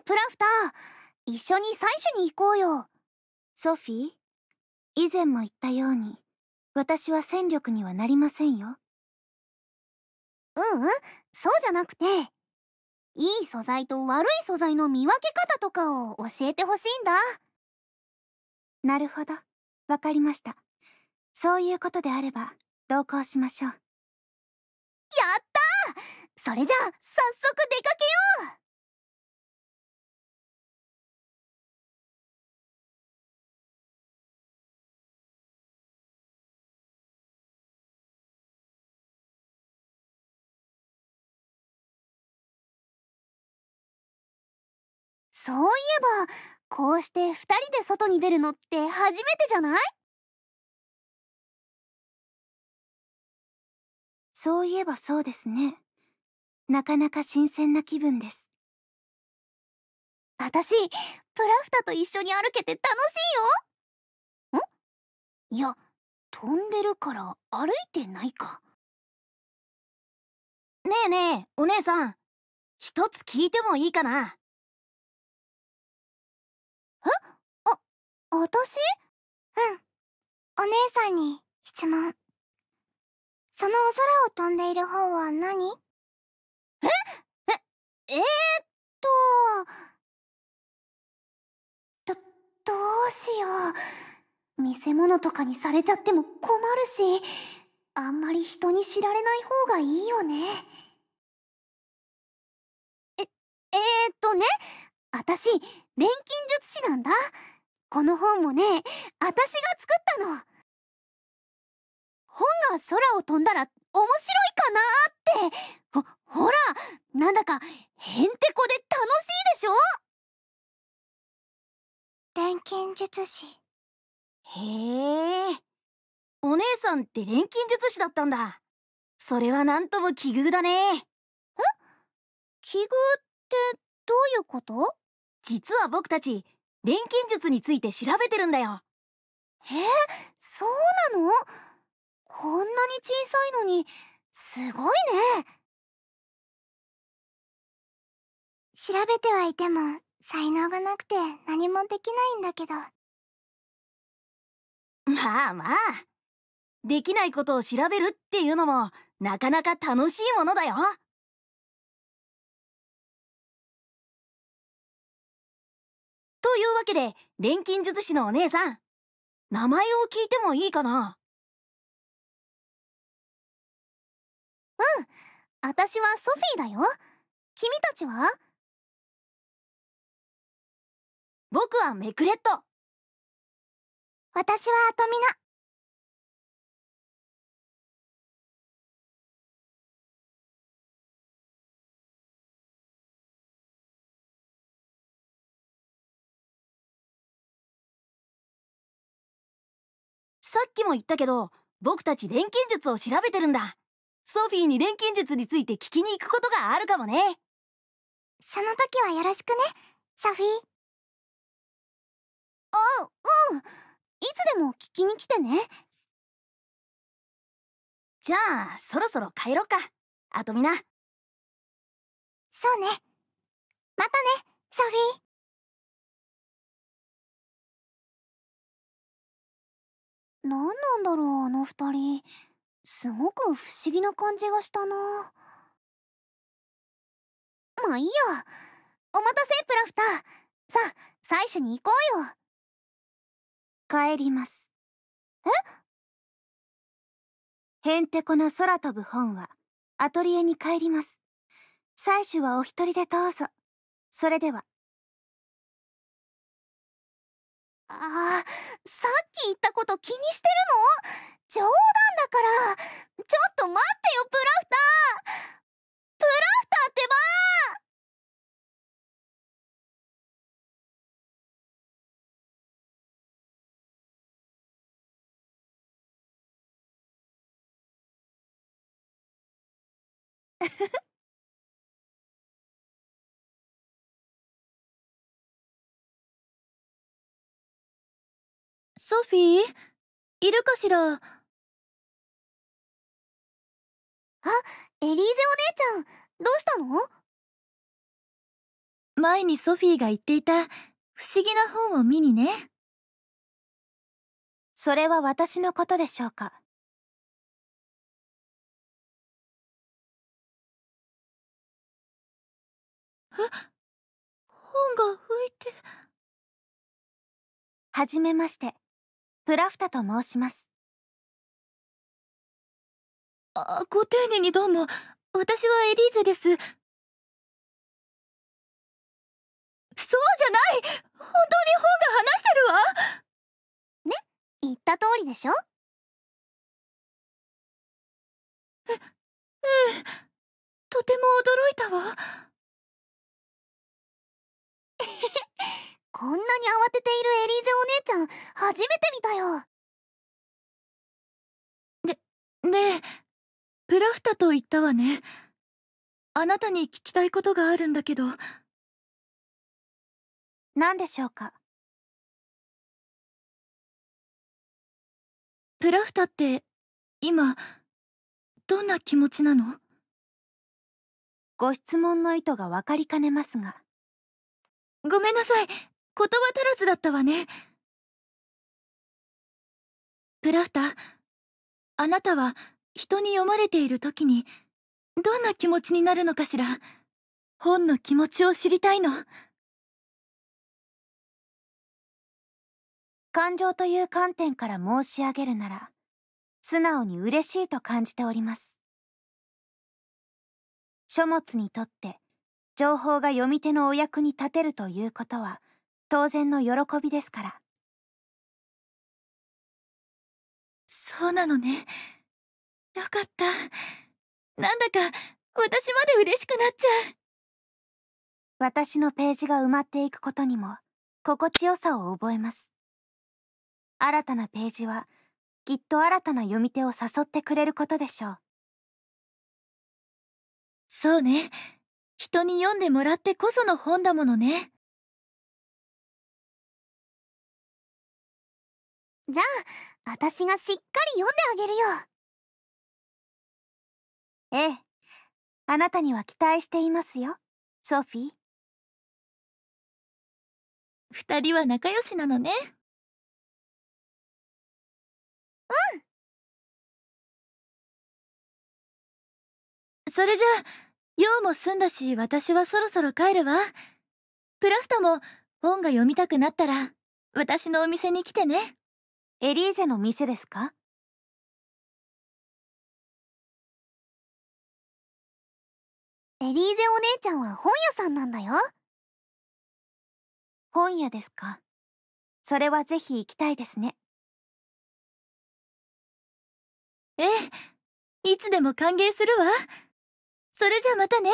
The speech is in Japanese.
プラフター一緒に採取に行こうよソフィー以前も言ったように私は戦力にはなりませんよううんそうじゃなくていい素材と悪い素材の見分け方とかを教えてほしいんだなるほどわかりましたそういうことであれば同行しましょうやったそれじゃあ早速出かけようそういえばこうして2人で外に出るのって初めてじゃないそういえばそうですねなかなか新鮮な気分です私プラフタと一緒に歩けて楽しいよんいや飛んでるから歩いてないかねえねえお姉さん一つ聞いてもいいかなえあ、私うん。お姉さんに質問。そのお空を飛んでいる方は何ええ、えー、っと。ど、どうしよう。見せ物とかにされちゃっても困るし、あんまり人に知られない方がいいよね。え、えー、っとね、私錬金術師なんだこの本もね私が作ったの本が空を飛んだら面白いかなってほほらなんだかへんてこで楽しいでしょ錬金術師へえお姉さんって錬金術師だったんだそれはなんとも奇遇だねえ奇遇ってどういうこと実は僕たち錬金術について調べてるんだよえそうなのこんなに小さいのにすごいね調べてはいても才能がなくて何もできないんだけどまあまあできないことを調べるっていうのもなかなか楽しいものだよというわけで錬金術師のお姉さん名前を聞いてもいいかなうん私はソフィーだよ君たちは僕はメクレット私はアトミナさっきも言ったけど僕たち錬金術を調べてるんだソフィーに錬金術について聞きに行くことがあるかもねその時はよろしくねソフィーあうんいつでも聞きに来てねじゃあそろそろ帰ろっかあとみなそうねまたねソフィー何なんだろうあの二人すごく不思議な感じがしたなまあいいよお待たせプラフタさあ最初に行こうよ帰りますえへんてこな空飛ぶ本はアトリエに帰ります採取はお一人でどうぞそれではああさっき言ったこと気にしてるの冗談だからちょっと待ってよプラフタープラフターってば ソフィーいるかしらあ、エリーゼお姉ちゃん、どうしたの前にソフィーが言っていた不思議な本を見にね。それは私のことでしょうかえ本が浮いて。はじめまして。プラフタと申しますあご丁寧にどうも私はエリーゼですそうじゃない本当に本が話してるわね言った通りでしょえええとても驚いたわこんなに慌てているエリーゼお姉ちゃん初めて見たよね、ねえプラフタと言ったわねあなたに聞きたいことがあるんだけど何でしょうかプラフタって今どんな気持ちなのご質問の意図が分かりかねますがごめんなさい言葉足らずだったわね。プラフタ、あなたは人に読まれている時に、どんな気持ちになるのかしら。本の気持ちを知りたいの。感情という観点から申し上げるなら、素直に嬉しいと感じております。書物にとって情報が読み手のお役に立てるということは当然の喜びですからそうなのねよかったなんだか私まで嬉しくなっちゃう私のページが埋まっていくことにも心地よさを覚えます新たなページはきっと新たな読み手を誘ってくれることでしょうそうね人に読んでもらってこその本だものねじゃあ私がしっかり読んであげるよええあなたには期待していますよソフィー2人は仲良しなのねうんそれじゃ用も済んだし私はそろそろ帰るわプラフトも本が読みたくなったら私のお店に来てねエリーゼの店ですかエリーゼお姉ちゃんは本屋さんなんだよ本屋ですかそれはぜひ行きたいですねええいつでも歓迎するわそれじゃまたね